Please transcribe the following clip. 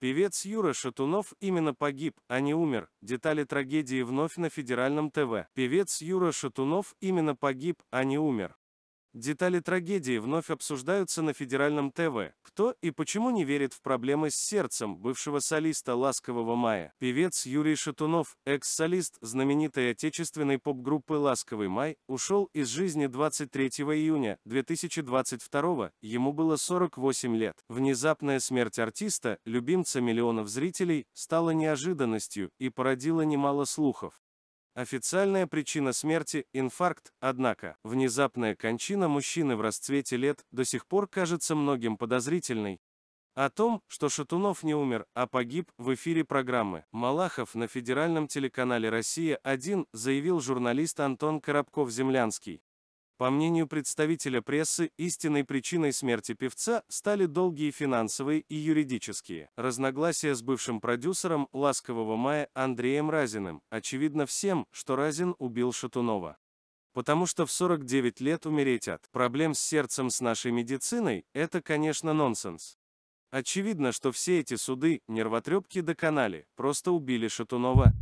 Певец Юра Шатунов именно погиб, а не умер. Детали трагедии вновь на федеральном ТВ. Певец Юра Шатунов именно погиб, а не умер. Детали трагедии вновь обсуждаются на федеральном ТВ. Кто и почему не верит в проблемы с сердцем бывшего солиста «Ласкового мая»? Певец Юрий Шатунов, экс-солист знаменитой отечественной поп-группы «Ласковый май», ушел из жизни 23 июня 2022 ему было 48 лет. Внезапная смерть артиста, любимца миллионов зрителей, стала неожиданностью и породила немало слухов. Официальная причина смерти – инфаркт, однако, внезапная кончина мужчины в расцвете лет до сих пор кажется многим подозрительной. О том, что Шатунов не умер, а погиб, в эфире программы «Малахов» на федеральном телеканале «Россия-1» заявил журналист Антон Коробков-Землянский. По мнению представителя прессы, истинной причиной смерти певца стали долгие финансовые и юридические. Разногласия с бывшим продюсером «Ласкового мая» Андреем Разиным. Очевидно всем, что Разин убил Шатунова. Потому что в 49 лет умереть от проблем с сердцем с нашей медициной – это, конечно, нонсенс. Очевидно, что все эти суды, нервотрепки до доконали, просто убили Шатунова.